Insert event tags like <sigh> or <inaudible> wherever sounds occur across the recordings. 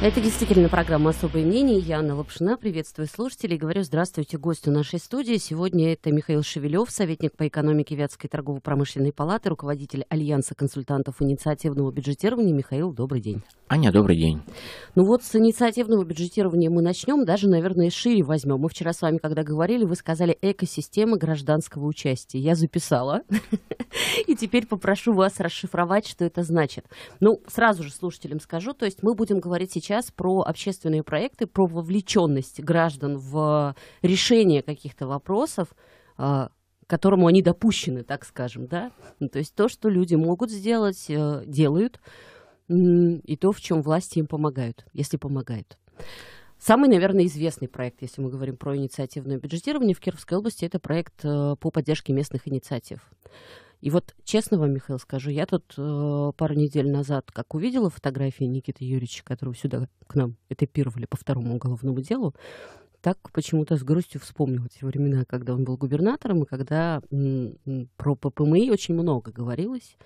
Это действительно программа «Особое мнение». Я Анна Лапшина. Приветствую слушателей. Говорю здравствуйте гостю нашей студии. Сегодня это Михаил Шевелев, советник по экономике Вятской торгово-промышленной палаты, руководитель Альянса консультантов инициативного бюджетирования. Михаил, добрый день. Аня, добрый день. Ну вот с инициативного бюджетирования мы начнем, даже, наверное, шире возьмем. Мы вчера с вами, когда говорили, вы сказали «экосистема гражданского участия». Я записала. <laughs> И теперь попрошу вас расшифровать, что это значит. Ну, сразу же слушателям скажу. То есть мы будем говорить сейчас сейчас про общественные проекты, про вовлеченность граждан в решение каких-то вопросов, а, к которому они допущены, так скажем, да? Ну, то есть то, что люди могут сделать, э, делают, и то, в чем власти им помогают, если помогают. Самый, наверное, известный проект, если мы говорим про инициативное бюджетирование в Кировской области, это проект э, по поддержке местных инициатив. И вот, честно вам, Михаил, скажу, я тут э, пару недель назад, как увидела фотографии Никиты Юрьевича, которого сюда к нам этапировали по второму уголовному делу, так почему-то с грустью вспомнила те времена, когда он был губернатором, и когда про ППМИ очень много говорилось,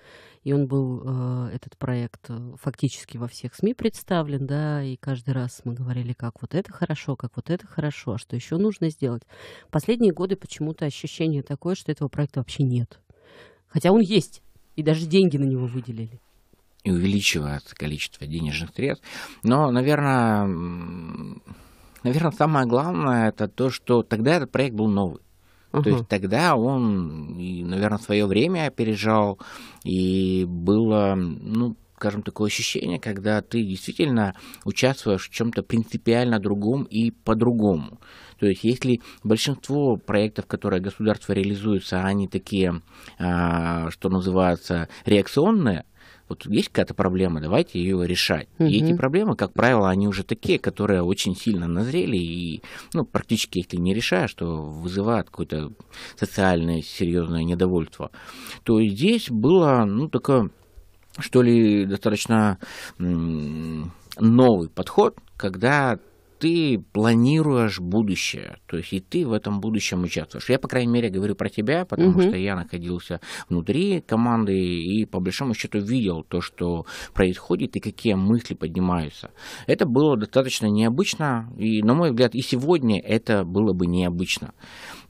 и он был, э, этот проект э, фактически во всех СМИ представлен, да, и каждый раз мы говорили, как вот это хорошо, как вот это хорошо, а что еще нужно сделать. Последние годы почему-то ощущение такое, что этого проекта вообще нет. Хотя он есть, и даже деньги на него выделили. И увеличивает количество денежных средств. Но, наверное, наверное, самое главное это то, что тогда этот проект был новый. Uh-huh. То есть тогда он, наверное, свое время опережал, и было, ну, скажем, такое ощущение, когда ты действительно участвуешь в чем-то принципиально другом и по-другому. То есть если большинство проектов, которые государство реализуется, а они такие, а, что называется, реакционные, вот есть какая-то проблема, давайте ее решать. Угу. И эти проблемы, как правило, они уже такие, которые очень сильно назрели, и ну, практически, их ты не решаешь, что вызывает какое-то социальное серьезное недовольство. То здесь было, ну, такое, что ли, достаточно новый подход, когда ты планируешь будущее, то есть и ты в этом будущем участвуешь. Я, по крайней мере, говорю про тебя, потому угу. что я находился внутри команды и, по большому счету, видел то, что происходит и какие мысли поднимаются. Это было достаточно необычно, и, на мой взгляд, и сегодня это было бы необычно.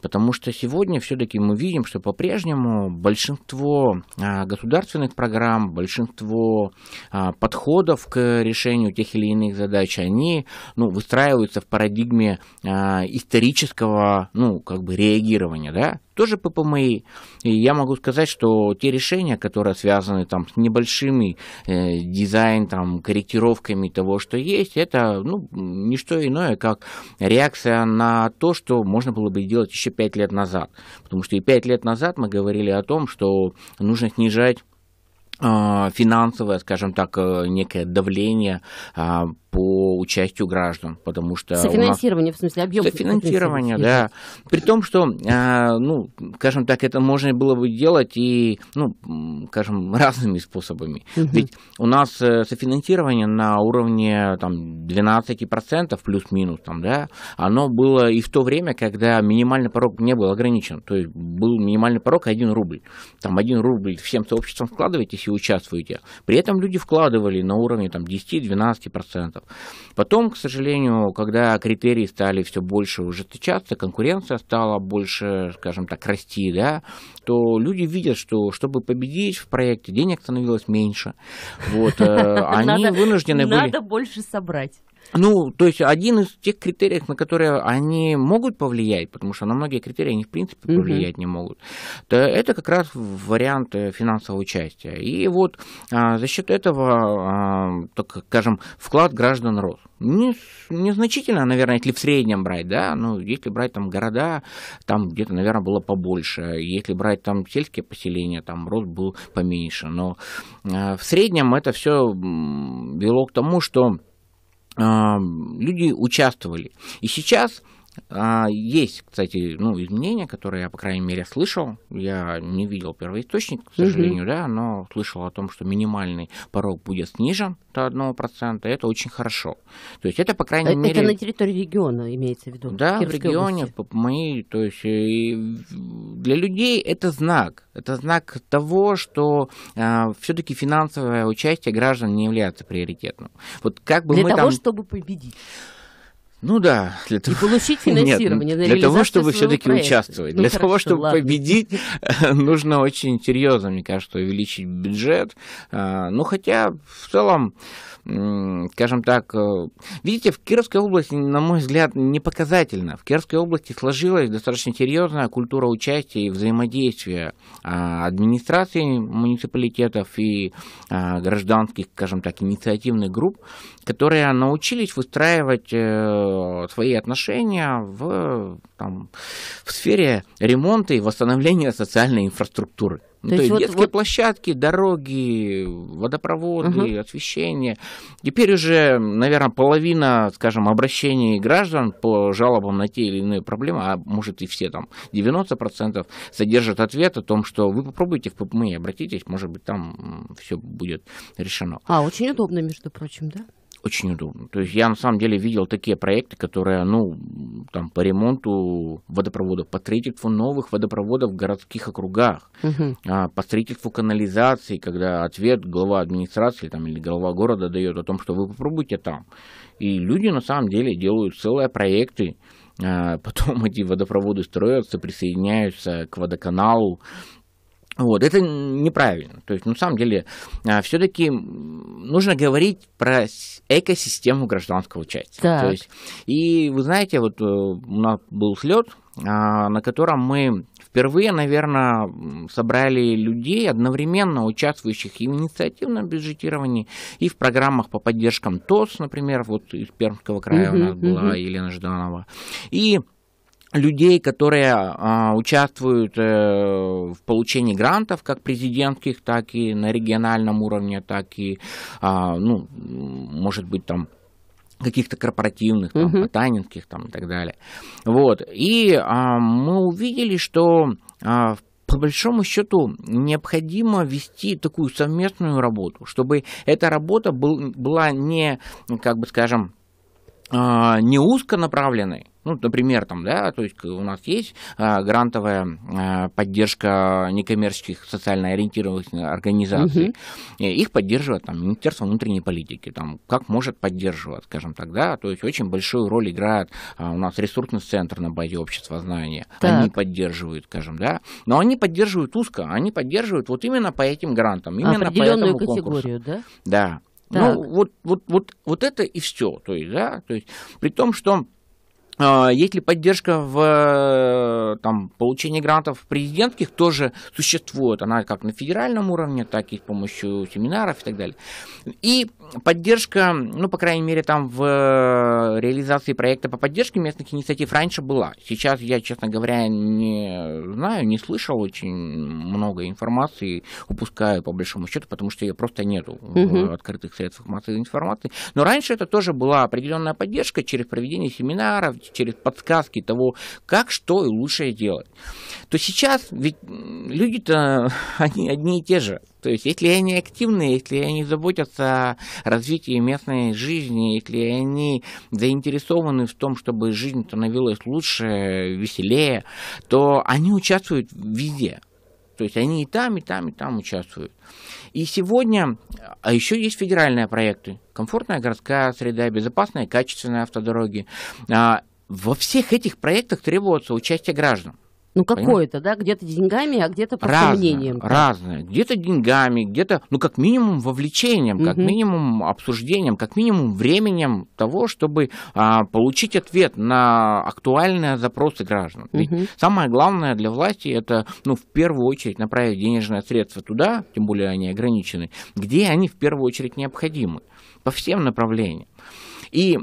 Потому что сегодня все-таки мы видим, что по-прежнему большинство а, государственных программ, большинство а, подходов к решению тех или иных задач, они ну, выстраиваются в парадигме а, исторического ну, как бы реагирования. Да? тоже ППМИ. И я могу сказать, что те решения, которые связаны там, с небольшими э, дизайн, там, корректировками того, что есть, это ну, не что иное, как реакция на то, что можно было бы делать еще 5 лет назад. Потому что и 5 лет назад мы говорили о том, что нужно снижать а, финансовое, скажем так, э, некое давление а, по участию граждан, потому что... Софинансирование, нас... в смысле, объем... Софинансирование, да. При том, что, а, ну, скажем так, это можно было бы делать и, ну, скажем, <laughs> разными способами. Угу. Ведь у нас э, софинансирование на уровне, там, 12% плюс-минус, там, да, оно было и в то время, когда минимальный порог не был ограничен, то есть был минимальный порог 1 рубль. Там 1 рубль всем сообществом вкладываетесь комиссии участвуете. При этом люди вкладывали на уровне там, 10-12%. Потом, к сожалению, когда критерии стали все больше ужесточаться, конкуренция стала больше, скажем так, расти, да, то люди видят, что чтобы победить в проекте, денег становилось меньше. Вот, э, <laughs> они вынуждены были... Надо больше собрать. Ну, то есть один из тех критериев, на которые они могут повлиять, потому что на многие критерии они в принципе повлиять угу. не могут, то это как раз вариант э, финансового участия. И вот а, за счет этого, а, так скажем, вклад граждан рос. Не, незначительно, наверное, если в среднем брать, да, ну, если брать там города, там где-то, наверное, было побольше, если брать там сельские поселения, там рост был поменьше, но а, в среднем это все вело к тому, что а, люди участвовали. И сейчас а, есть, кстати, ну, изменения, которые я, по крайней мере, слышал. Я не видел первоисточник, к сожалению, угу. да, но слышал о том, что минимальный порог будет снижен до 1%. Это очень хорошо. То есть это, по крайней э, это, мере... Это на территории региона имеется в виду? Да, в регионе области. мы... То есть э, для людей это знак. Это знак того, что э, а, все-таки финансовое участие граждан не является приоритетным. Вот как бы для мы того, там... чтобы победить. Ну да, для того... И получить <laughs> финансирование Нет, для, для того, чтобы все-таки участвовать, ну, для хорошо, того, чтобы ладно. победить, <laughs> нужно очень серьезно, мне кажется, увеличить бюджет. А, ну хотя в целом скажем так, э, видите, в Кировской области, на мой взгляд, не показательно. В Кировской области сложилась достаточно серьезная культура участия и взаимодействия а, администрации муниципалитетов и а, гражданских, скажем так, инициативных групп, которые научились выстраивать э, свои э, отношения в, там, в сфере ремонта и восстановления социальной инфраструктуры. То, ну, есть есть вот, детские вот... площадки, дороги, водопроводы, угу. освещение. Теперь уже, наверное, половина, скажем, обращений граждан по жалобам на те или иные проблемы, а может и все там 90% содержат ответ о том, что вы попробуйте в ППМИ обратитесь, может быть, там все будет решено. А, очень удобно, между прочим, да? очень удобно. То есть я на самом деле видел такие проекты, которые, ну, там по ремонту водопроводов, по строительству новых водопроводов в городских округах, угу. по строительству канализации, когда ответ глава администрации там, или глава города дает о том, что вы попробуйте там. И люди на самом деле делают целые проекты, а, <laughs> потом эти водопроводы строятся, присоединяются к водоканалу, вот, это неправильно. То есть, на самом деле, а, все-таки нужно говорить про экосистему гражданского участия. Так. То есть, и вы знаете, вот э, у нас был слет, а, на котором мы впервые, наверное, собрали людей, одновременно участвующих и в инициативном бюджетировании, и в программах по поддержкам ТОС, например, вот из Пермского края у нас была Елена Жданова. И людей, которые а, участвуют э, в получении грантов, как президентских, так и на региональном уровне, так и, а, ну, может быть, там каких-то корпоративных, там, uh-huh. потанинских там, и так далее. Вот. И а, мы увидели, что а, по большому счету необходимо вести такую совместную работу, чтобы эта работа был, была не, как бы скажем, а, не узконаправленной. Ну, например, там, да, то есть у нас есть а, грантовая а, поддержка некоммерческих социально ориентированных э, организаций. Угу. их поддерживает там Министерство внутренней политики, там, как может поддерживать, скажем так, да, то есть очень большую роль играет а, у нас ресурсный центр на базе общества знания. Так. Они поддерживают, скажем, да, но они поддерживают узко, они поддерживают вот именно по этим грантам, именно по этому категорию, конкурсу. да? Да. Ну, так. Ну, вот, вот, вот, вот это и все. То есть, да, то есть, при том, что а, есть ли поддержка в э, там, получении грантов президентских, тоже существует. Она как на федеральном уровне, так и с помощью семинаров и так далее. И поддержка, ну, по крайней мере, там в э, реализации проекта по поддержке местных инициатив раньше была. Сейчас я, честно говоря, не знаю, не слышал очень много информации, упускаю по большому счету, потому что ее просто нету угу. в открытых средствах массовой информации. Но раньше это тоже была определенная поддержка через проведение семинаров, говорить, через подсказки того, как, что и лучше делать, то сейчас ведь люди-то, <laughs> они одни и те же. То есть, если они активны, если они заботятся о развитии местной жизни, если они заинтересованы в том, чтобы жизнь становилась лучше, веселее, то они участвуют везде. То есть они и там, и там, и там участвуют. И сегодня, а еще есть федеральные проекты. Комфортная городская среда, безопасные, качественные автодороги. А, во всех этих проектах требуется участие граждан. Ну, какое-то, да, где-то деньгами, а где-то просто разное, Разное. Где-то деньгами, где-то, ну, как минимум, вовлечением, угу. как минимум, обсуждением, как минимум, временем того, чтобы а, получить ответ на актуальные запросы граждан. Ведь самое главное для власти это, ну, в первую очередь, направить денежные средства туда, тем более они ограничены, где они в первую очередь необходимы, по всем направлениям. И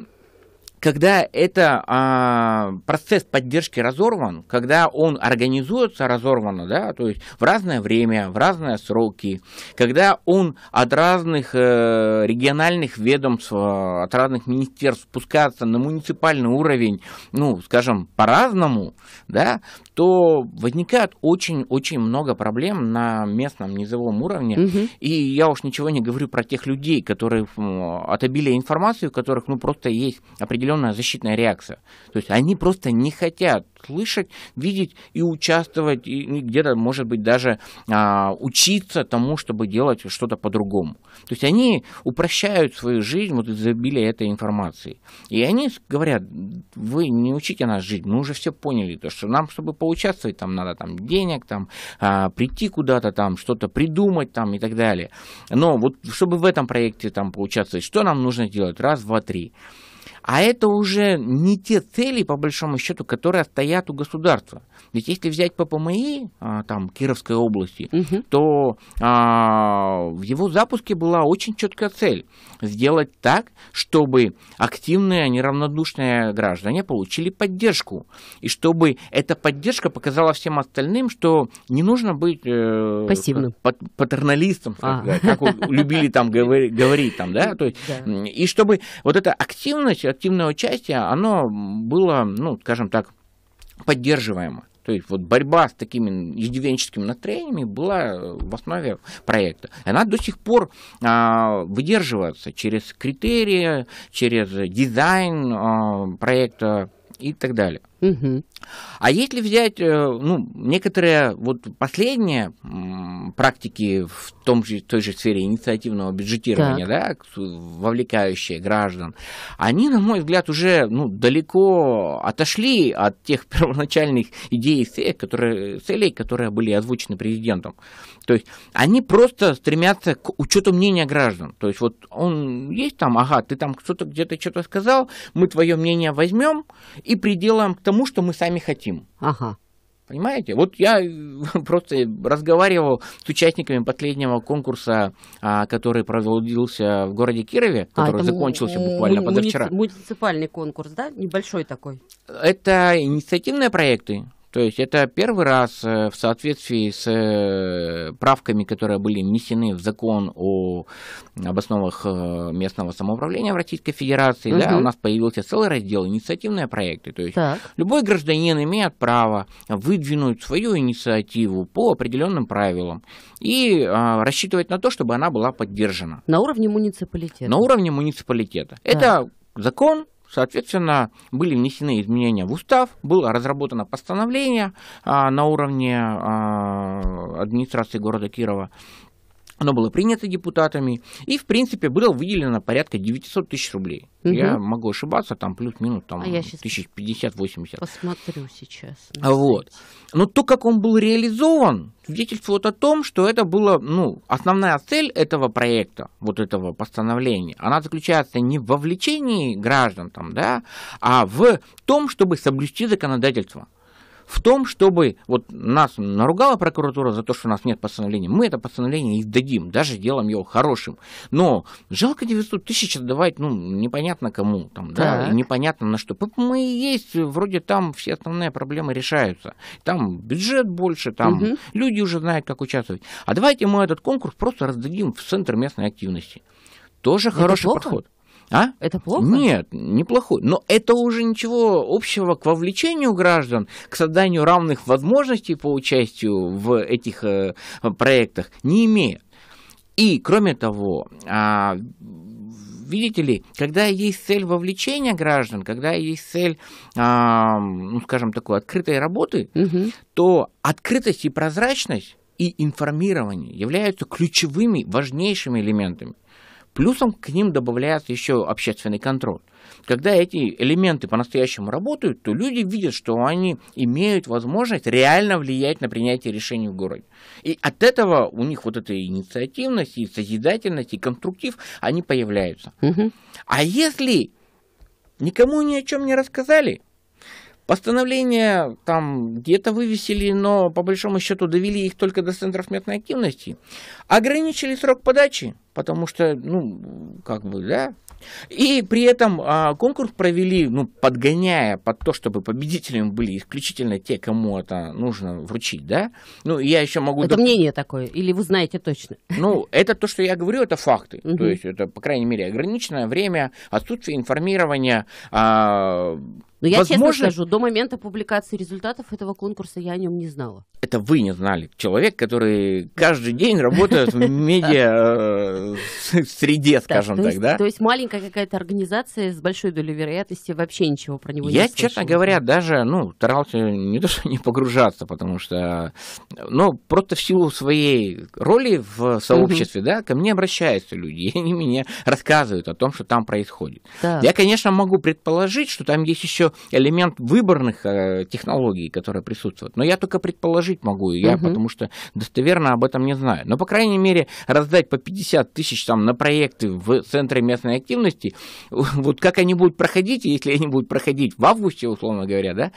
когда это а, процесс поддержки разорван, когда он организуется разорвано, да, то есть в разное время, в разные сроки, когда он от разных э, региональных ведомств, э, от разных министерств спускается на муниципальный уровень, ну, скажем, по-разному, да, то возникает очень-очень много проблем на местном низовом уровне. Угу. И я уж ничего не говорю про тех людей, которые от обилия информации, у которых ну, просто есть определенная защитная реакция. То есть они просто не хотят слышать, видеть и участвовать, и ну, где-то, может быть, даже а, учиться тому, чтобы делать что-то по-другому. То есть они упрощают свою жизнь вот изобилие этой информации. И они говорят, вы не учите нас жить, мы уже все поняли, то, что нам, чтобы поучаствовать, там надо там денег, там а, прийти куда-то, там что-то придумать, там и так далее. Но вот чтобы в этом проекте там поучаствовать, что нам нужно делать? Раз, два, три. А это уже не те цели, по большому счету, которые стоят у государства. Ведь если взять ППМИ, а, там, Кировской области, угу. то а, в его запуске была очень четкая цель. Сделать так, чтобы активные, неравнодушные граждане получили поддержку. И чтобы эта поддержка показала всем остальным, что не нужно быть э, Пассивным. Пат патерналистом, а. как любили там говорить, там, да? <laughs> То есть, да. И чтобы вот эта активность, э, активное участие, оно было, ну, скажем так, поддерживаемо. То есть вот борьба с такими иждивенческими настроениями была в основе проекта. Она до сих пор а, выдерживается через критерии, через дизайн а, проекта и так далее. Угу. А если взять э, ну, некоторые вот последние практики в том же, той же сфере инициативного бюджетирования, да, вовлекающие граждан, они, на мой взгляд, уже ну, далеко отошли от тех <laughs> первоначальных идей и целей, которые, целей, которые были озвучены президентом. То есть они просто стремятся к учету мнения граждан. То есть вот он есть там, ага, ты там кто-то где-то что-то сказал, мы твое мнение возьмем и приделаем к тому, тому, что мы сами хотим. Ага. Понимаете? Вот я э, <laughs> просто разговаривал с участниками последнего конкурса, а, который проводился в городе Кирове, а, который а, закончился буквально позавчера. Муниципальный конкурс, да? Небольшой такой. Это инициативные проекты. То есть это первый раз э, в соответствии с э, правками, которые были внесены в закон о, об основах э, местного самоуправления в Российской Федерации, угу. да, у нас появился целый раздел инициативные проекты. То есть так. любой гражданин имеет право выдвинуть свою инициативу по определенным правилам и а, рассчитывать на то, чтобы она была поддержана. На уровне муниципалитета. На уровне муниципалитета. Да. Это закон, Соответственно, были внесены изменения в устав, было разработано постановление а, на уровне а, администрации города Кирова оно было принято депутатами, и, в принципе, было выделено порядка 900 тысяч рублей. Угу. Я могу ошибаться, там плюс-минус там, а я 1050-80. Посмотрю сейчас. А вот. Но то, как он был реализован, свидетельствует о том, что это была ну, основная цель этого проекта, вот этого постановления, она заключается не в вовлечении граждан, там, да, а в том, чтобы соблюсти законодательство в том, чтобы вот нас наругала прокуратура за то, что у нас нет постановления, мы это постановление и дадим, даже делаем его хорошим. Но жалко 900 тысяч отдавать, ну, непонятно кому, там, да, так. и непонятно на что. Мы есть, вроде там все основные проблемы решаются. Там бюджет больше, там угу. люди уже знают, как участвовать. А давайте мы этот конкурс просто раздадим в Центр местной активности. Тоже это хороший плохо? подход. А? Это плохо? Нет, неплохой. Но это уже ничего общего к вовлечению граждан, к созданию равных возможностей по участию в этих э, проектах не имеет. И, кроме того, а, видите ли, когда есть цель вовлечения граждан, когда есть цель, а, ну, скажем, такой открытой работы, угу. то открытость и прозрачность и информирование являются ключевыми, важнейшими элементами. Плюсом к ним добавляется еще общественный контроль. Когда эти элементы по-настоящему работают, то люди видят, что они имеют возможность реально влиять на принятие решений в городе. И от этого у них вот эта инициативность, и созидательность, и конструктив, они появляются. Угу. А если никому ни о чем не рассказали, Постановления там где-то вывесили, но по большому счету довели их только до центров метной активности. Ограничили срок подачи, потому что, ну, как бы, да. И при этом а, конкурс провели, ну, подгоняя под то, чтобы победителями были исключительно те, кому это нужно вручить, да. Ну, я еще могу... Это доп... мнение такое, или вы знаете точно? Ну, это то, что я говорю, это факты. Угу. То есть это, по крайней мере, ограниченное время, отсутствие информирования, а, но ну, я Возможно... честно скажу, до момента публикации результатов этого конкурса я о нем не знала. Это вы не знали. Человек, который каждый день работает в <laughs> медиа э, среде, скажем так, да? То есть маленькая какая-то организация с большой долей вероятности вообще ничего про него не Я, честно говоря, даже, ну, старался не то, что не погружаться, потому что, ну, просто в силу своей роли в сообществе, да, ко мне обращаются люди, и они мне рассказывают о том, что там происходит. Я, конечно, могу предположить, что там есть еще элемент выборных э, технологий, которые присутствуют. Но я только предположить могу, я, угу. потому что достоверно об этом не знаю. Но, по крайней мере, раздать по 50 тысяч там, на проекты в Центре местной активности, <laughs> вот как они будут проходить, если они будут проходить в августе, условно говоря, да,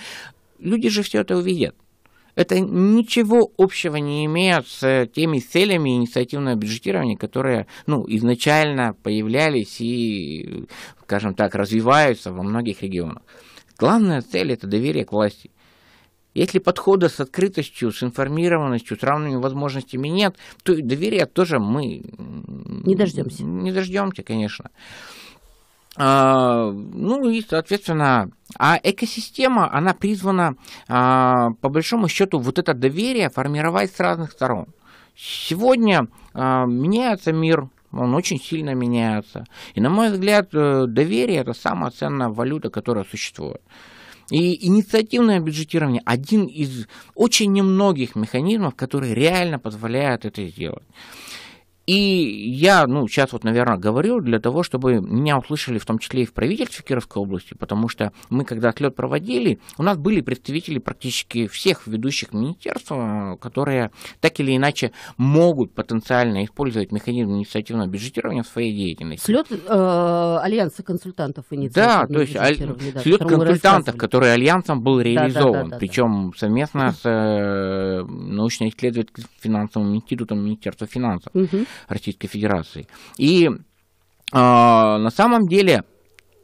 люди же все это увидят это ничего общего не имеет с теми целями инициативного бюджетирования, которые ну, изначально появлялись и, скажем так, развиваются во многих регионах. Главная цель – это доверие к власти. Если подхода с открытостью, с информированностью, с равными возможностями нет, то и доверия тоже мы не дождемся. Не дождемся, конечно. А, ну и, соответственно, а экосистема, она призвана, а, по большому счету, вот это доверие формировать с разных сторон. Сегодня а, меняется мир, он очень сильно меняется. И, на мой взгляд, э, доверие – это самая ценная валюта, которая существует. И инициативное бюджетирование – один из очень немногих механизмов, который реально позволяет это сделать. И я, ну, сейчас вот, наверное, говорю для того, чтобы меня услышали в том числе и в правительстве Кировской области, потому что мы, когда отлет проводили, у нас были представители практически всех ведущих министерств, э, которые так или иначе могут потенциально использовать механизм инициативного бюджетирования в своей деятельности. Слет э, Альянса консультантов инициативного Да, то есть а, аль... да, слет консультантов, который Альянсом был реализован, да, да, да, причем да. совместно с э, научно-исследовательским финансовым институтом Министерства финансов. Угу. Российской Федерации. И а, на самом деле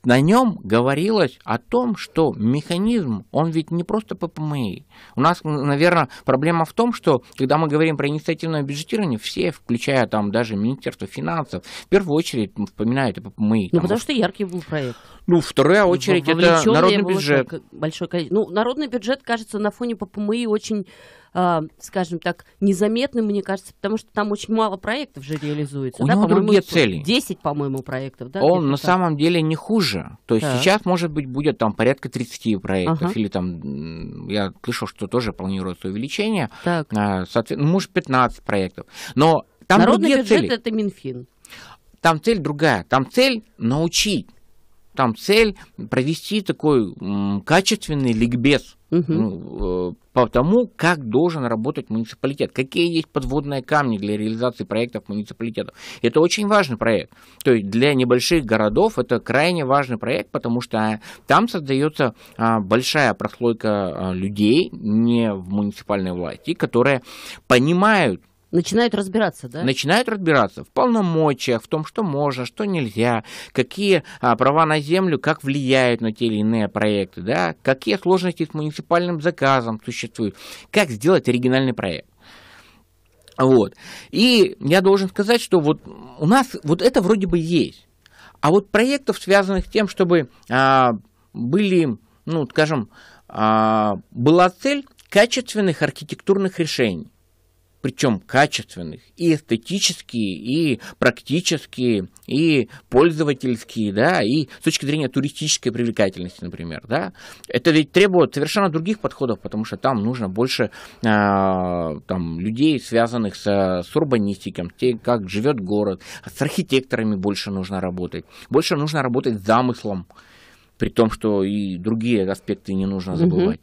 на нем говорилось о том, что механизм, он ведь не просто ППМИ. У нас, наверное, проблема в том, что когда мы говорим про инициативное бюджетирование, все, включая там даже Министерство финансов, в первую очередь вспоминают о ППМИ. Ну, потому что яркий был проект. Ну, вторая очередь, это народный бюджет. Большой, ну, народный бюджет, кажется, на фоне ППМИ очень а, скажем так, незаметным, мне кажется, потому что там очень мало проектов же реализуется. У да, него другие цели. 10, по-моему, проектов. Да, Он на так. самом деле не хуже. То есть да. сейчас, может быть, будет там порядка 30 проектов. Ага. Или там, я слышал, что тоже планируется увеличение. Так. А, Соответственно, ну, может, 15 проектов. Но там Народный бюджет цели. это Минфин. Там цель другая. Там цель научить там цель провести такой качественный ликбез угу. по тому, как должен работать муниципалитет, какие есть подводные камни для реализации проектов муниципалитетов. Это очень важный проект. То есть для небольших городов это крайне важный проект, потому что э, там создается э, большая прослойка людей не в муниципальной власти, которые понимают Начинают разбираться, да? Начинают разбираться в полномочиях, в том, что можно, что нельзя, какие а, права на землю, как влияют на те или иные проекты, да, какие сложности с муниципальным заказом существуют, как сделать оригинальный проект. Вот. И я должен сказать, что вот у нас вот это вроде бы есть. А вот проектов, связанных с тем, чтобы а, были, ну, скажем, а, была цель качественных архитектурных решений причем качественных, и эстетические, и практические, и пользовательские, да, и с точки зрения туристической привлекательности, например, да. Это ведь требует совершенно других подходов, потому что там нужно больше э, там, людей, связанных с, с урбанистиком, те, как живет город, с архитекторами больше нужно работать, больше нужно работать с замыслом, при том, что и другие аспекты не нужно забывать.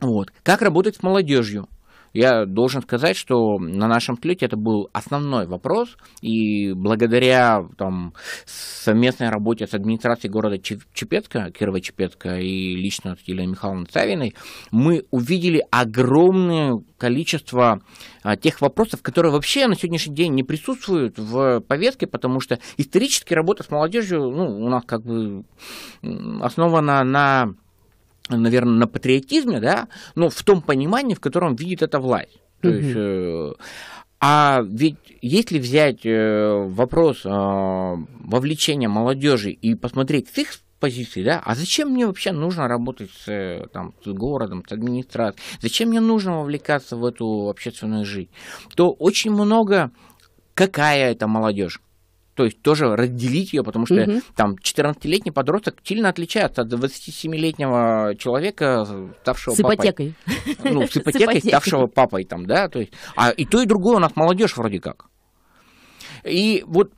Угу. Вот. Как работать с молодежью? Я должен сказать, что на нашем тлете это был основной вопрос, и благодаря там, совместной работе с администрацией города Чепецка, Кирова-Чепецка и лично с Еленой Михайловной Савиной, мы увидели огромное количество а, тех вопросов, которые вообще на сегодняшний день не присутствуют в повестке, потому что исторически работа с молодежью ну, у нас как бы основана на наверное, на патриотизме, да, но в том понимании, в котором видит эта власть. То угу. есть, э, а ведь если взять э, вопрос э, вовлечения молодежи и посмотреть с их позиции, да, а зачем мне вообще нужно работать с, там, с городом, с администрацией, зачем мне нужно вовлекаться в эту общественную жизнь, то очень много какая это молодежь, то есть тоже разделить ее, потому что угу. там 14-летний подросток сильно отличается от 27-летнего человека, ставшего с папой. Ипотекой. Ну, с ипотекой, ставшего папой там, да, то есть, а и то, и другое у нас молодежь вроде как. И вот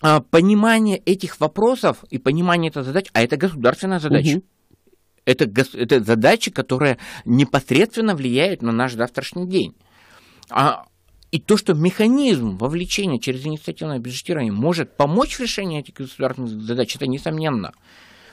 а, понимание этих вопросов и понимание этой задачи, а это государственная задача. Угу. Это, это задачи, которые непосредственно влияют на наш завтрашний день. А и то, что механизм вовлечения через инициативное бюджетирование может помочь в решении этих государственных задач, это несомненно.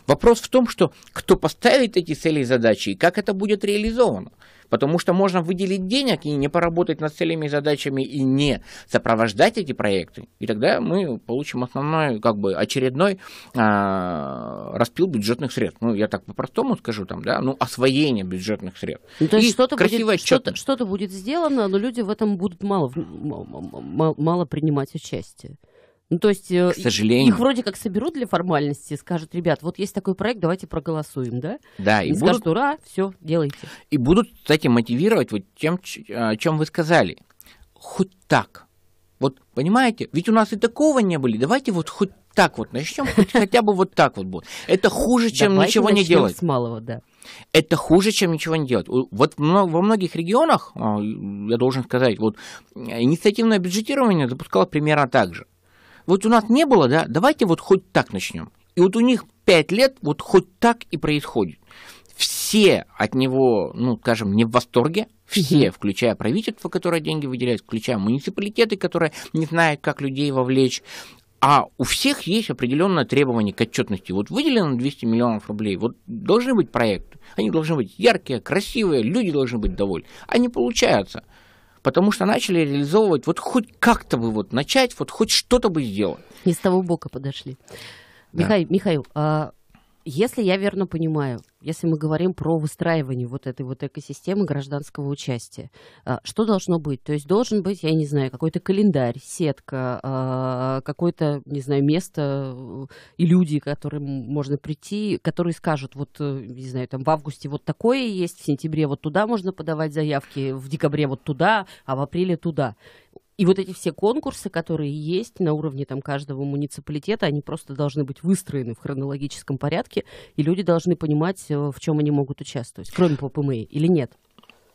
Вопрос в том, что кто поставит эти цели и задачи, и как это будет реализовано. Потому что можно выделить денег и не поработать над целями и задачами, и не сопровождать эти проекты. И тогда мы получим основной, как бы очередной а, распил бюджетных средств. Ну, я так по-простому скажу там, да, ну, освоение бюджетных средств. Ну, то есть что-то будет, что-то, что будет сделано, но люди в этом будут мало, мало принимать участие. Ну, то есть э, К сожалению. их вроде как соберут для формальности, скажут, ребят, вот есть такой проект, давайте проголосуем, да? Да. И, и будут... скажут, ура, все, делайте. И будут, кстати, мотивировать вот тем, чем а, вы сказали. Хоть так. Вот, понимаете, ведь у нас и такого не были, давайте вот хоть так вот начнем, хоть хотя бы вот так вот будет. Это хуже, чем давайте ничего не делать. с малого, да. Это хуже, чем ничего не делать. Вот во многих регионах, а, я должен сказать, вот а, инициативное бюджетирование запускало примерно так же. Вот у нас не было, да, давайте вот хоть так начнем. И вот у них пять лет вот хоть так и происходит. Все от него, ну, скажем, не в восторге, все, включая правительство, которое деньги выделяет, включая муниципалитеты, которые не знают, как людей вовлечь. А у всех есть определенное требование к отчетности. Вот выделено 200 миллионов рублей, вот должны быть проекты, они должны быть яркие, красивые, люди должны быть довольны. Они получаются потому что начали реализовывать, вот хоть как-то бы вот начать, вот хоть что-то бы сделать. Не с того бока подошли. Да. Михаил, Михаил, а если я верно понимаю, если мы говорим про выстраивание вот этой вот экосистемы гражданского участия, а, что должно быть? То есть должен быть, я не знаю, какой-то календарь, сетка, а, какое-то, не знаю, место э, и люди, к которым можно прийти, которые скажут, вот, э, не знаю, там в августе вот такое есть, в сентябре вот туда можно подавать заявки, в декабре вот туда, а в апреле туда и вот эти все конкурсы, которые есть на уровне там, каждого муниципалитета, они просто должны быть выстроены в хронологическом порядке, и люди должны понимать, э, в чем они могут участвовать, кроме ППМИ или нет.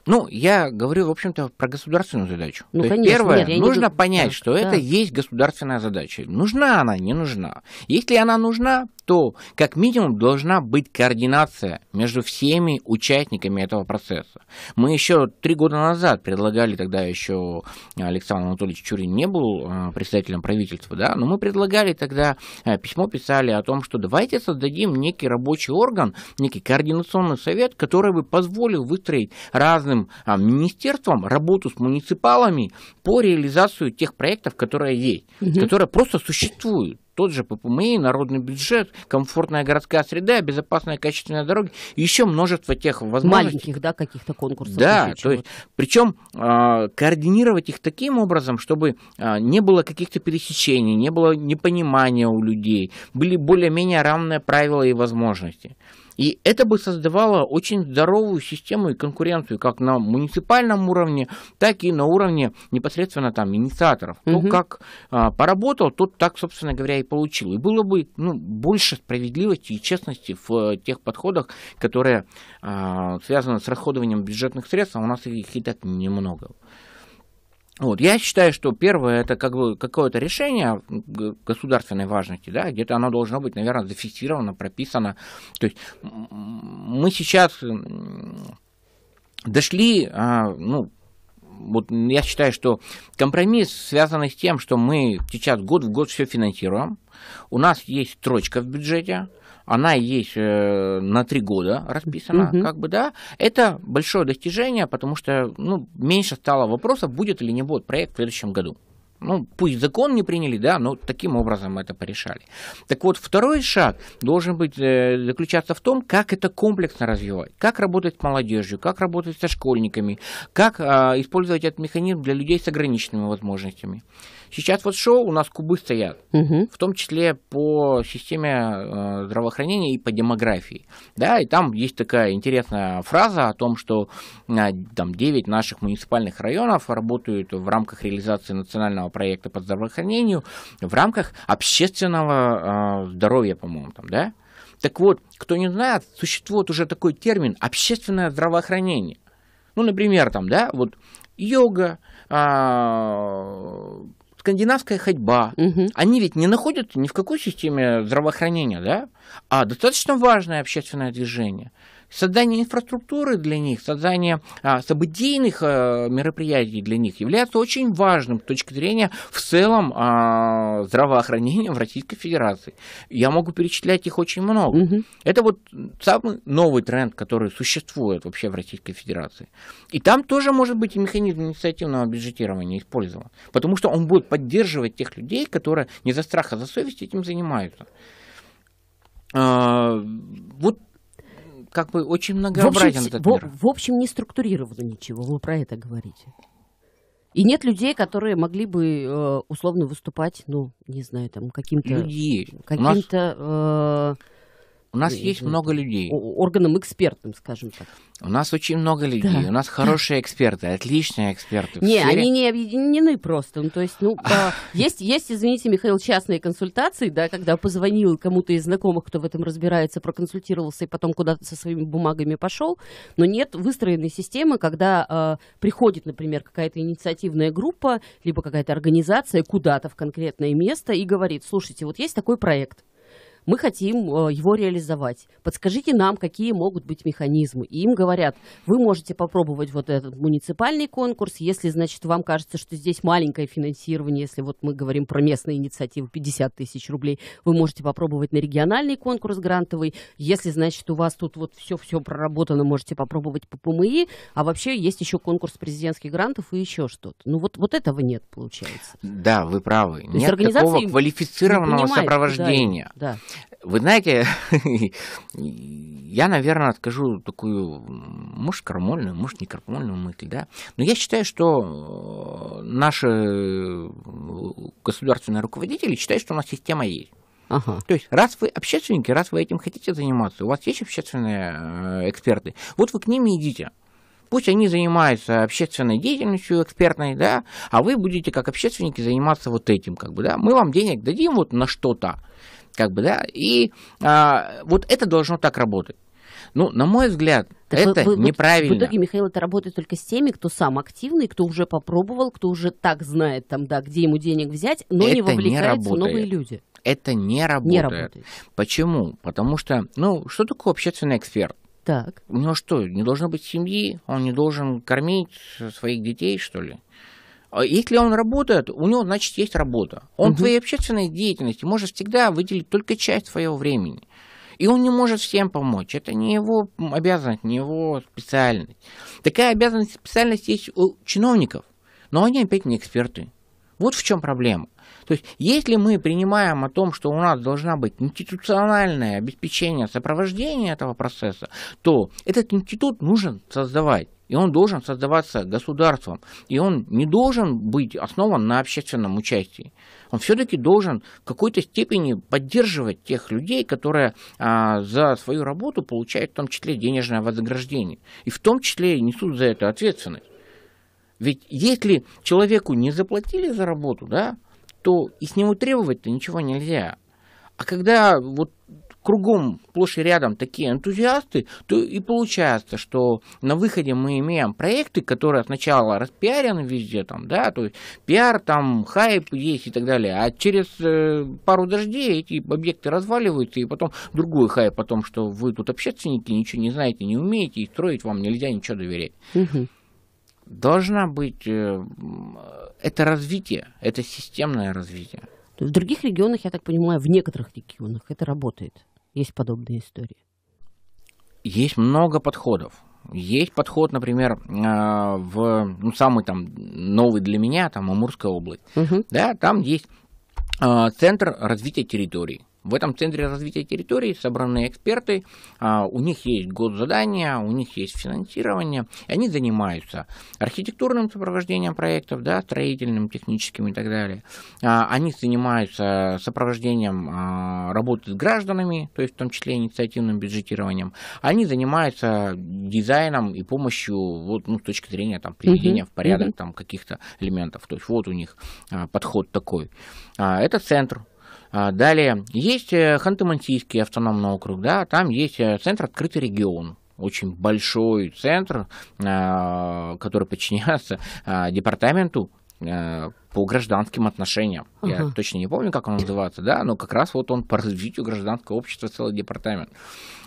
Ну, я говорю, в общем-то, про государственную задачу. Ну, То конечно, есть, первое, нет, нужно не... понять, да, что да. это есть государственная задача. Нужна она, не нужна. Если она нужна, что как минимум должна быть координация между всеми участниками этого процесса. Мы еще три года назад предлагали, тогда еще Александр Анатольевич Чурин не был э, представителем правительства, да, но мы предлагали тогда, э, письмо писали о том, что давайте создадим некий рабочий орган, некий координационный совет, который бы позволил выстроить разным а, министерствам работу с муниципалами по реализации тех проектов, которые есть, угу. которые просто существуют тот же ППМИ, народный бюджет, комфортная городская среда, безопасная качественная дорога, еще множество тех возможностей. Маленьких, да, каких-то конкурсов. Да, то есть, причем э, а, координировать их таким образом, чтобы э, не было каких-то пересечений, не было непонимания у людей, были более-менее равные правила и возможности. И это бы создавало очень здоровую систему и конкуренцию как на муниципальном уровне, так и на уровне непосредственно там инициаторов. Ну угу. как а, поработал, тот так, собственно говоря, и получил. И было бы ну, больше справедливости и честности в э, тех подходах, которые а, связаны с расходованием бюджетных средств, а у нас их и так немного. Вот. Я считаю, что первое это как бы какое-то решение государственной важности, да, где-то оно должно быть, наверное, зафиксировано, прописано. То есть мы сейчас дошли, а, ну, вот я считаю, что компромисс связан с тем, что мы сейчас год в год все финансируем, у нас есть строчка в бюджете, она есть э, на три года расписана, угу. как бы, да. Это большое достижение, потому что ну, меньше стало вопросов, будет или не будет проект в следующем году. Ну, пусть закон не приняли, да, но таким образом это порешали. Так вот, второй шаг должен быть э, заключаться в том, как это комплексно развивать, как работать с молодежью, как работать со школьниками, как э, использовать этот механизм для людей с ограниченными возможностями. Сейчас вот шоу у нас кубы стоят, угу. в том числе по системе э, здравоохранения и по демографии. Да, и там есть такая интересная фраза о том, что а, там 9 наших муниципальных районов работают в рамках реализации национального проекта по здравоохранению в рамках общественного а, здоровья, по-моему, там, да? Так вот, кто не знает, существует уже такой термин «общественное здравоохранение». Ну, например, там, да, вот йога, а, скандинавская ходьба, угу. они ведь не находятся ни в какой системе здравоохранения, да, а достаточно важное общественное движение – Создание инфраструктуры для них, создание а, событийных э, мероприятий для них является очень важным с точки зрения в целом а, здравоохранения в Российской Федерации. Я могу перечислять их очень много. Угу. Это вот самый новый тренд, который существует вообще в Российской Федерации. И там тоже может быть и механизм инициативного бюджетирования использован, потому что он будет поддерживать тех людей, которые не за страх, а за совесть этим занимаются. А, вот как бы очень многообразен в общем, этот мир. В, в общем, не структурировано ничего, вы про это говорите. И нет людей, которые могли бы э, условно выступать, ну, не знаю, там, каким-то... Люди Каким-то... Э, у нас есть много людей. Органам экспертным, скажем так. У нас очень много людей. Да. У нас хорошие эксперты, отличные эксперты. Не, сфере... они не объединены просто. Ну, то есть, ну, <laughs> есть, есть, извините, Михаил, частные консультации, да, когда позвонил кому-то из знакомых, кто в этом разбирается, проконсультировался и потом куда-то со своими бумагами пошел. Но нет выстроенной системы, когда э, приходит, например, какая-то инициативная группа, либо какая-то организация куда-то в конкретное место и говорит, слушайте, вот есть такой проект мы хотим э, его реализовать. Подскажите нам, какие могут быть механизмы. И им говорят, вы можете попробовать вот этот муниципальный конкурс, если, значит, вам кажется, что здесь маленькое финансирование, если вот мы говорим про местные инициативы, 50 тысяч рублей, вы можете попробовать на региональный конкурс грантовый, если, значит, у вас тут вот все-все проработано, можете попробовать по ПМИ, а вообще есть еще конкурс президентских грантов и еще что-то. Ну вот, вот этого нет, получается. Да, вы правы. То нет такого квалифицированного сопровождения. Да, да. Вы знаете, <laughs> я, наверное, откажу такую, может, кармольную, может, не кармольную мысль, да. Но я считаю, что э, наши э, государственные руководители считают, что у нас система есть. Ага. То есть, раз вы общественники, раз вы этим хотите заниматься, у вас есть общественные э, эксперты, вот вы к ним идите. Пусть они занимаются общественной деятельностью экспертной, да, а вы будете как общественники заниматься вот этим, как бы, да. Мы вам денег дадим вот на что-то, как бы, да, и а, вот это должно так работать. Ну, на мой взгляд, так это вы, вы, неправильно. В итоге, Михаил, это работает только с теми, кто сам активный, кто уже попробовал, кто уже так знает, там, да, где ему денег взять, но это не вовлекаются не новые люди. Это не работает. не работает. Почему? Потому что, ну, что такое общественный эксперт? Так. У него что, не должно быть семьи? Он не должен кормить своих детей, что ли? А если он работает, у него, значит, есть работа. Он угу. твоей общественной деятельности может всегда выделить только часть своего времени. И он не может всем помочь. Это не его обязанность, не его специальность. Такая обязанность, специальность есть у чиновников. Но они опять не эксперты. Вот в чем проблема. То есть, если мы принимаем о том, что у нас должна быть институциональное обеспечение сопровождения этого процесса, то этот институт нужен создавать. И он должен создаваться государством. И он не должен быть основан на общественном участии. Он все-таки должен в какой-то степени поддерживать тех людей, которые а, за свою работу получают в том числе денежное вознаграждение. И в том числе несут за это ответственность. Ведь если человеку не заплатили за работу, да, то и с него требовать-то ничего нельзя. А когда вот кругом, площадь рядом такие энтузиасты, то и получается, что на выходе мы имеем проекты, которые сначала распиарены везде, там, да, то есть пиар, там, хайп есть и так далее, а через э, пару дождей эти объекты разваливаются, и потом другой хайп о том, что вы тут общественники, ничего не знаете, не умеете, и строить вам нельзя, ничего доверять. Угу должна быть э, это развитие, это системное развитие. В других регионах, я так понимаю, в некоторых регионах это работает. Есть подобные истории. Есть много подходов. Есть подход, например, э, в ну, самый там новый для меня, там Амурская область. Угу. Да, там есть э, центр развития территории. В этом центре развития территорий собраны эксперты, а, у них есть год задания, у них есть финансирование, и они занимаются архитектурным сопровождением проектов, да, строительным, техническим и так далее. А, они занимаются сопровождением а, работы с гражданами, то есть в том числе инициативным бюджетированием. Они занимаются дизайном и помощью вот, ну, с точки зрения там, приведения uh в порядок uh там, каких-то элементов. То есть вот у них подход такой. Это центр а, далее, есть э, Ханты-Мансийский автономный округ, да, там есть э, центр «Открытый регион», очень большой центр, а, который подчиняется а, департаменту э, по гражданским отношениям. Uh-huh. Я точно не помню, как он называется, да, но как раз вот он по развитию гражданского общества целый департамент.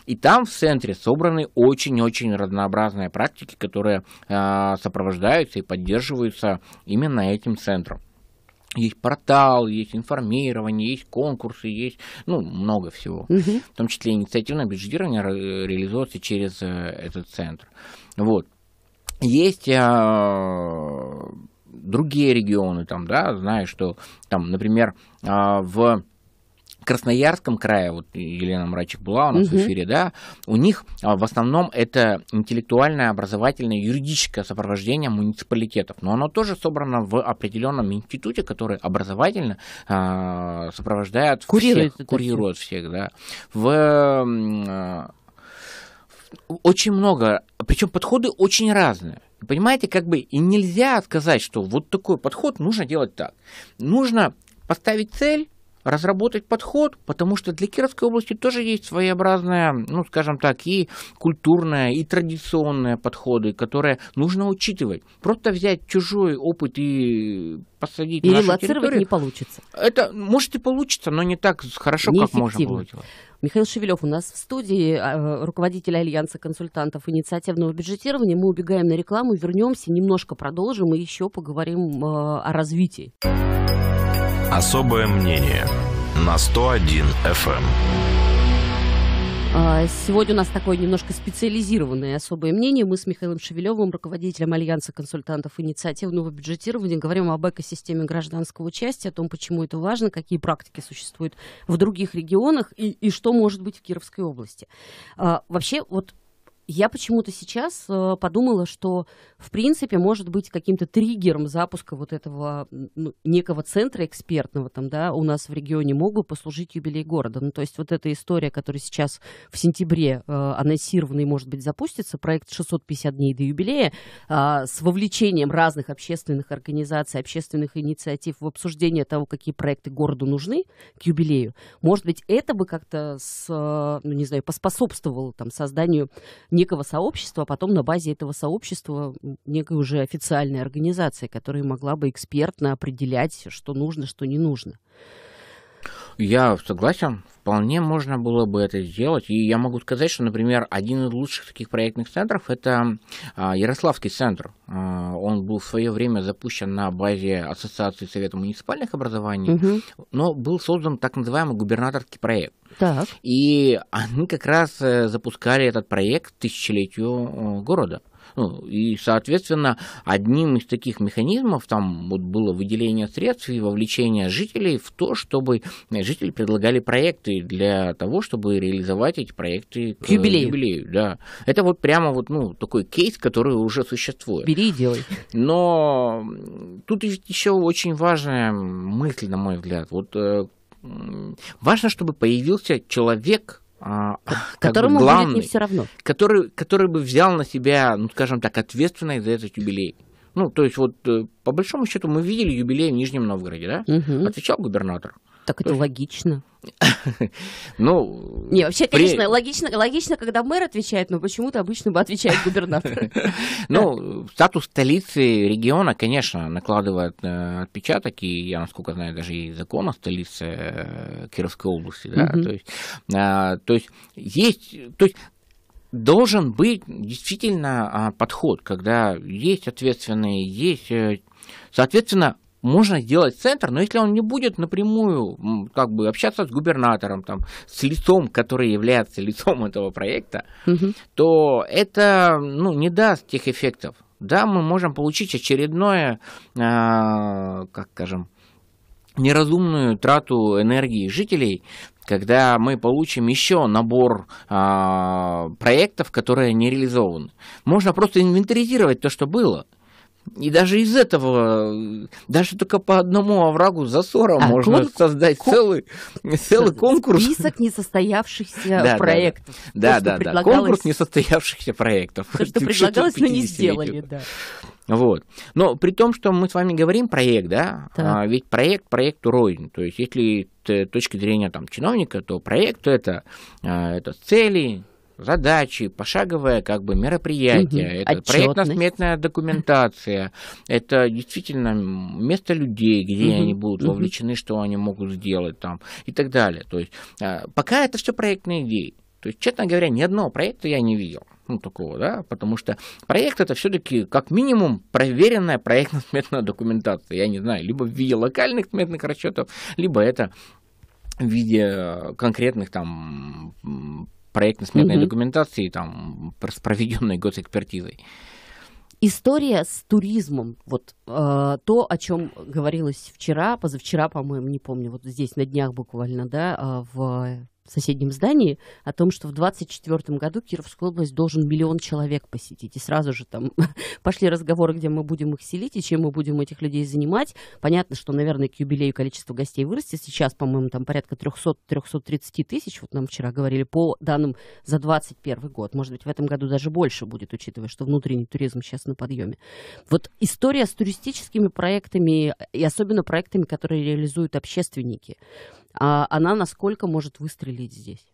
И там в центре собраны очень-очень разнообразные практики, которые сопровождаются и поддерживаются именно этим центром есть портал, есть информирование, есть конкурсы, есть ну, много всего. Угу. В том числе инициативное бюджетирование реализуется через э, этот центр. Вот. Есть а, другие регионы, там, да, знаю, что там, например, а, в Красноярском крае, вот Елена Мрачек была у нас угу. в эфире, да, у них а, в основном это интеллектуальное, образовательное, юридическое сопровождение муниципалитетов, но оно тоже собрано в определенном институте, который образовательно э, сопровождает курирует всех, курирует всех, да. В э, очень много, причем подходы очень разные. Понимаете, как бы и нельзя сказать, что вот такой подход нужно делать так. Нужно поставить цель, разработать подход, потому что для Кировской области тоже есть своеобразная, ну, скажем так, и культурная, и традиционные подходы, которые нужно учитывать. Просто взять чужой опыт и посадить и нашу территорию. не получится. Это, может, и получится, но не так хорошо, как можно было делать. Михаил Шевелев у нас в студии, э, руководитель Альянса консультантов инициативного бюджетирования. Мы убегаем на рекламу, вернемся, немножко продолжим и еще поговорим э, о развитии. Особое мнение на 101 FM. А, сегодня у нас такое немножко специализированное особое мнение. Мы с Михаилом Шевелевым, руководителем Альянса консультантов инициативного бюджетирования, говорим об экосистеме гражданского участия, о том, почему это важно, какие практики существуют в других регионах и, и что может быть в Кировской области. А, вообще, вот я почему-то сейчас э, подумала, что в принципе, может быть каким-то триггером запуска вот этого ну, некого центра экспертного там, да, у нас в регионе мог бы послужить юбилей города. Ну, то есть вот эта история, которая сейчас в сентябре э, анонсированный, может быть, запустится, проект 650 дней до юбилея, э, с вовлечением разных общественных организаций, общественных инициатив в обсуждение того, какие проекты городу нужны к юбилею, может быть, это бы как-то, с, э, ну, не знаю, поспособствовало там созданию некого сообщества, а потом на базе этого сообщества некой уже официальной организации, которая могла бы экспертно определять, что нужно, что не нужно. Я согласен, вполне можно было бы это сделать. И я могу сказать, что, например, один из лучших таких проектных центров – это а, Ярославский центр. А, он был в свое время запущен на базе Ассоциации Совета муниципальных образований, угу. но был создан так называемый губернаторский проект. Так. И они как раз э, запускали этот проект тысячелетию э, города. Ну, и, соответственно, одним из таких механизмов там вот было выделение средств и вовлечение жителей в то, чтобы э, жители предлагали проекты для того, чтобы реализовать эти проекты к э, юбилею. юбилею да. Это вот прямо вот ну, такой кейс, который уже существует. Бери и делай. Но тут еще очень важная мысль, на мой взгляд. Вот э, важно, чтобы появился человек, а, а которому главный, будет не все равно. Который, который бы взял на себя, ну, скажем так, ответственность за этот юбилей. Ну, то есть вот э, по большому счету мы видели юбилей в Нижнем Новгороде, да? Угу. Отвечал губернатор. Так то это есть, логично. <laughs> Ну, не, вообще, конечно, при... логично, логично, когда мэр отвечает, но почему-то обычно бы отвечает губернатор. <laughs> Ну, статус столицы региона, конечно, накладывает э, отпечаток, и я, насколько знаю, даже и закон о столице э, Кировской области, да, то есть, а, то есть есть, то есть должен быть действительно а, подход, когда есть ответственные, есть, э, соответственно, можно сделать центр, но если он не будет напрямую как бы общаться с губернатором, там, с лицом, который является <laughs> лицом этого проекта, угу. то это ну, не даст тех эффектов. Да, мы можем получить очередное, э, как скажем, неразумную трату энергии жителей, когда мы получим еще набор а, проектов, которые не реализованы. Можно просто инвентаризировать то, что было – и даже из этого, э, даже только по одному оврагу засора а, можно кон... создать кон... целый, целый конкурс. Список несостоявшихся да, проектов. Да, да, да, предлагалось... Конкурс несостоявшихся проектов. То, что <laughs> предлагалось, но не сделали, да. Вот. Но при том, что мы с вами говорим проект, да, да. А, ведь проект проекту рознь. То есть, если с точки зрения там, чиновника, то проект это, э, это цели, задачи, пошаговое как бы мероприятие, угу, это проектно-сметная документация, это действительно место людей, где угу, они будут угу. вовлечены, что они могут сделать там и так далее. То есть а, пока это все проектные идеи. То есть, честно говоря, ни одного проекта я не видел. Ну, такого, да, потому что проект это все-таки как минимум проверенная проектно-сметная документация. Я не знаю, либо в виде локальных сметных расчетов, либо это в виде э, конкретных там проектно-сметной угу. документацией, там, с проведенной госэкспертизой. История с туризмом, вот э, то, о чем говорилось вчера, позавчера, по-моему, не помню, вот здесь на днях буквально, да, э, в в соседнем здании о том, что в 2024 году Кировскую область должен миллион человек посетить. И сразу же там <laughs> пошли разговоры, где мы будем их селить и чем мы будем этих людей занимать. Понятно, что, наверное, к юбилею количество гостей вырастет. Сейчас, по-моему, там порядка 300-330 тысяч, вот нам вчера говорили, по данным за 2021 год. Может быть, в этом году даже больше будет, учитывая, что внутренний туризм сейчас на подъеме. Вот история с туристическими проектами и особенно проектами, которые реализуют общественники. А она насколько может выстрелить здесь?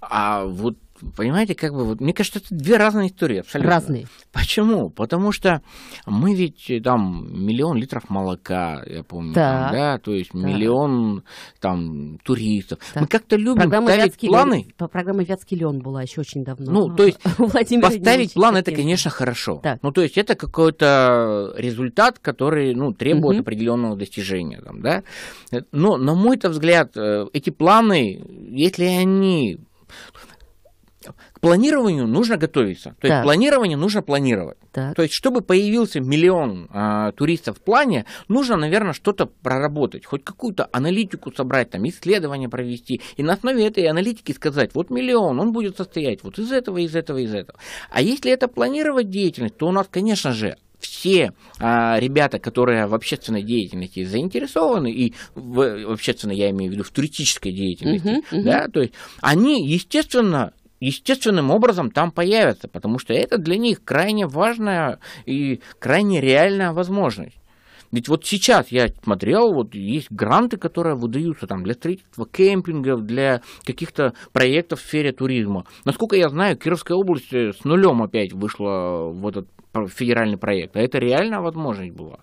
А вот понимаете, как бы, вот, мне кажется, это две разные истории абсолютно. Разные. Почему? Потому что мы ведь э, там миллион литров молока, я помню, так. там, да, то есть так. миллион там туристов. Так. Мы как-то любим Программа ставить Вятский планы. Лен... Программа «Вятский лен» была еще очень давно. Ну, то есть <laughs> поставить план, это, конечно, хорошо. Так. Ну, то есть это какой-то результат, который, ну, требует угу. определенного достижения, там, да. Но, на мой взгляд, э, эти планы, если они к планированию нужно готовиться. То так. есть планирование нужно планировать. Так. То есть, чтобы появился миллион э, туристов в плане, нужно, наверное, что-то проработать, хоть какую-то аналитику собрать, там, исследование провести, и на основе этой аналитики сказать, вот миллион, он будет состоять вот из этого, из этого, из этого. А если это планировать деятельность, то у нас, конечно же, все а, ребята, которые в общественной деятельности заинтересованы, и в, в общественной, я имею в виду, в туристической деятельности, uh-huh, uh-huh. да, то есть они, естественно, естественным образом там появятся, потому что это для них крайне важная и крайне реальная возможность. Ведь вот сейчас я смотрел, вот есть гранты, которые выдаются там для строительства кемпингов, для каких-то проектов в сфере туризма. Насколько я знаю, Кировская область э, с нулем опять вышла в этот федеральный проект, а это реальная возможность была.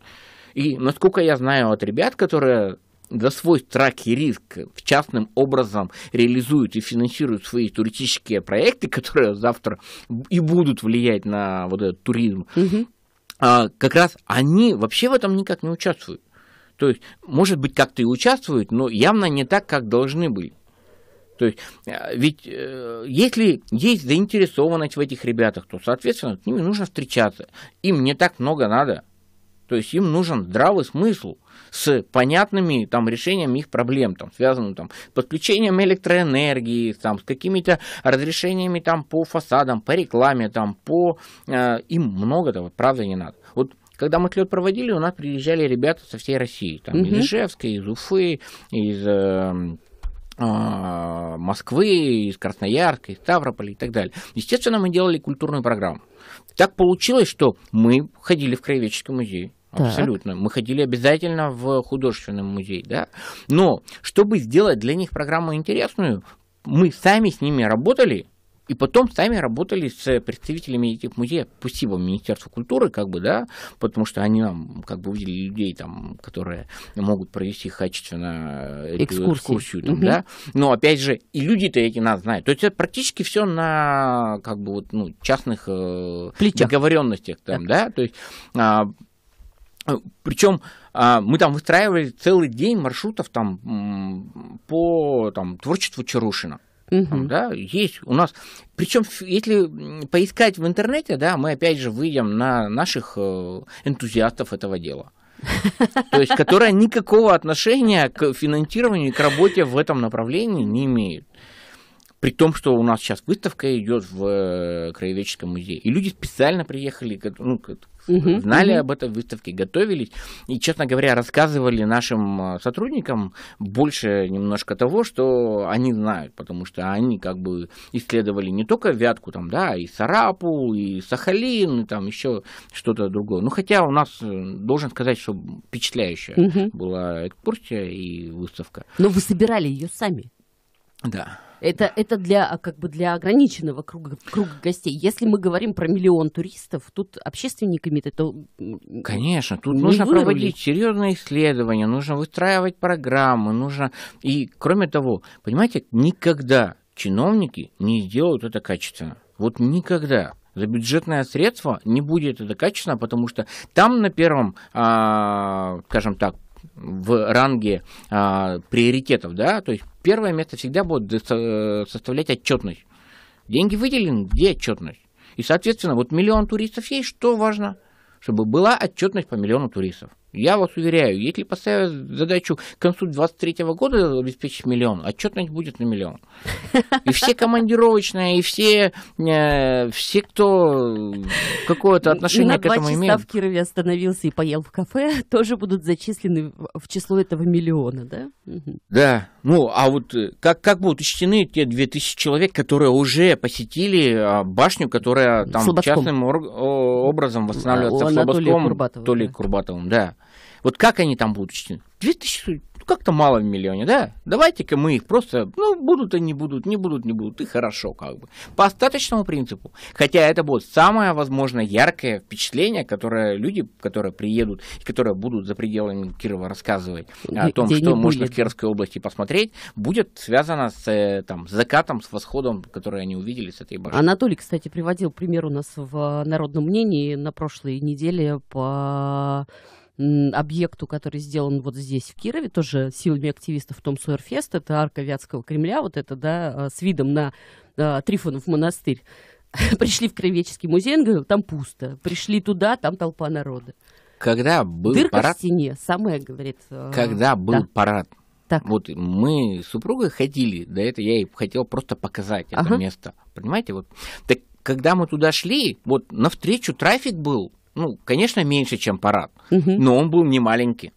И насколько я знаю от ребят, которые за свой страх и риск в частным образом реализуют и финансируют свои туристические проекты, <laughs> которые завтра и будут влиять на вот этот туризм, угу. а, как раз они вообще в этом никак не участвуют. То есть, может быть, как-то и участвуют, но явно не так, как должны были. То есть, э, ведь э, если есть заинтересованность в этих ребятах, то, соответственно, с ними нужно встречаться. Им не так много надо. То есть им нужен здравый смысл с понятными там, решениями их проблем, там, связанным там, с подключением электроэнергии, там, с какими-то разрешениями там, по фасадам, по рекламе, там, по... Э, им много-то, вот, правда, не надо. Вот когда мы слет проводили, у нас приезжали ребята со всей России, там, угу. из Ижевска, из Уфы, из... Э, а, Москвы, из Красноярска, из Ставрополя и так далее. Естественно, мы делали культурную программу. Так получилось, что мы ходили в Краеведческий музей. Абсолютно. Так. Мы ходили обязательно в художественный музей, да. Но чтобы сделать для них программу интересную, мы сами с ними работали, и потом сами работали с представителями этих музеев, спасибо Министерству культуры, как бы, да, потому что они нам как бы увидели людей, там, которые могут провести качественно э, экскурсию, там, угу. да. Но опять же, и люди-то эти нас знают. То есть это практически все на как бы вот, ну, частных э, Плечах. договоренностях, там, да. да? То есть а, причем а, мы там выстраивали целый день маршрутов там по там, творчеству Чарушина. Угу. да, есть у нас. Причем, если поискать в интернете, да, мы опять же выйдем на наших э, энтузиастов этого дела. То есть, которые никакого отношения к финансированию и к работе в этом направлении не имеют, При том, что у нас сейчас выставка идет в э, Краеведческом музее. И люди специально приехали, ну, угу, знали угу. об этой выставке, готовились. И, честно говоря, рассказывали нашим э, сотрудникам больше немножко того, что они знают, потому что они как бы исследовали не только Вятку, там, да, и Сарапу, и Сахалин, и там еще что-то другое. Ну, хотя у нас, э, должен сказать, что впечатляющая угу. была экскурсия и выставка. Но вы собирали ее сами? Да. Это, это для, как бы для ограниченного круга, круга гостей. Если мы говорим про миллион туристов, тут общественные комитеты... То... Конечно, тут нужно выявили. проводить серьезные исследования, нужно выстраивать программы, нужно... И, кроме того, понимаете, никогда чиновники не сделают это качественно. Вот никогда. За бюджетное средство не будет это качественно, потому что там на первом, а, скажем так, в ранге а, приоритетов, да, то есть первое место всегда будет э, составлять отчетность. Деньги выделены, где отчетность? И, соответственно, вот миллион туристов есть, что важно? Чтобы была отчетность по миллиону туристов. Я вас уверяю, если поставить задачу к концу 23 года обеспечить миллион, отчетность будет на миллион. И все командировочные, и все, э, все кто какое-то отношение на к этому имеет. в Кирове остановился и поел в кафе, <laughs> тоже будут зачислены в число этого миллиона, да? Да, ну, а вот э, как, как будут учтены те 2000 человек, которые уже посетили а, башню, которая там Слободском. частным образом восстанавливается в Слободском, то ли да. Курбатовым, да. Вот как они там будут учтены? 2000, ну как-то мало в миллионе, да? Давайте-ка мы их просто, ну, будут они будут, не будут, не будут, и хорошо как бы. По остаточному принципу. Хотя это будет самое, возможно, яркое впечатление, которое люди, которые приедут, которые будут за пределами Кирова рассказывать о том, Где что можно будет. в Кировской области посмотреть, будет связано с э, там, с закатом, с восходом, который они увидели с этой башни. Анатолий, кстати, приводил пример у нас в э, народном мнении на прошлой неделе по объекту, который сделан вот здесь, в Кирове, тоже силами активистов Том Суэрфест, это арка Вятского Кремля, вот это, да, э, с видом на э, Трифонов монастырь. <laughs> Пришли в Кривеческий музей, говорю, там пусто. Пришли туда, там толпа народа. Когда был Дырка парад... в стене, самое, говорит... Э, когда был да. парад так. Вот мы с супругой ходили, да это я и хотел просто показать это ага. место. Понимаете, вот. Так когда мы туда шли, вот навстречу трафик был ну, конечно, меньше, чем парад, угу. но он был не маленький.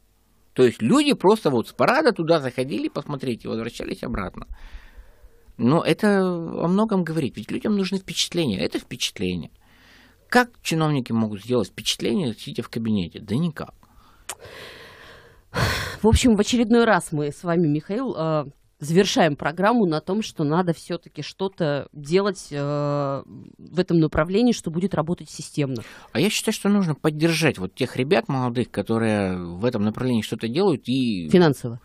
То есть люди просто вот с парада туда заходили, посмотреть, и возвращались обратно. Но это о многом говорит, ведь людям нужны впечатления. Это впечатление. Как чиновники могут сделать впечатление, сидя в кабинете? Да никак. В общем, в очередной раз мы с вами, Михаил, а, завершаем программу на том, что надо все-таки что-то делать э, в этом направлении, что будет работать системно. А я считаю, что нужно поддержать вот тех ребят молодых, которые в этом направлении что-то делают и... Финансово?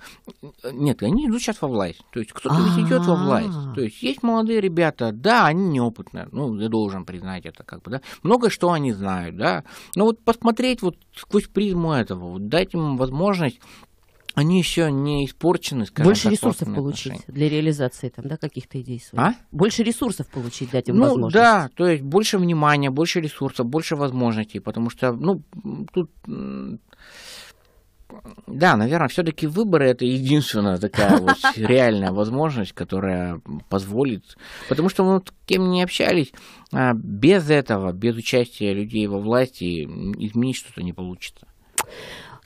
Нет, они идут сейчас во власть. То есть кто-то ведь идет во власть. То есть есть молодые ребята, да, они неопытные, ну, я должен признать это как бы, да. Много что они знают, да. Но вот посмотреть вот сквозь призму этого, вот дать им возможность они еще не испорчены, скажем Больше так, ресурсов получить отношения. для реализации там, да, каких-то идей своих. А? Больше ресурсов получить, дать им ну, возможность. Да, то есть больше внимания, больше ресурсов, больше возможностей, потому что, ну, тут... Да, наверное, все-таки выборы это единственная такая вот <laughs> реальная возможность, которая позволит. Потому что мы с кем не общались, а без этого, без участия людей во власти изменить что-то не получится.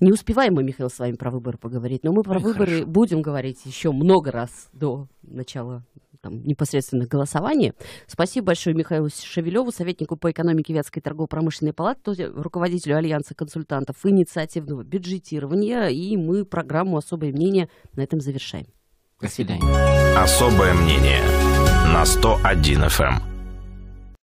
Не успеваем мы, Михаил, с вами про выборы поговорить, но мы про Ой, выборы хорошо. будем говорить еще много раз до начала там, непосредственно голосования. Спасибо большое Михаилу Шевелеву, советнику по экономике Вятской торгово-промышленной палаты, э, руководителю Альянса консультантов инициативного бюджетирования. И мы программу «Особое мнение» на этом завершаем. До свидания. Особое мнение на 101 FM.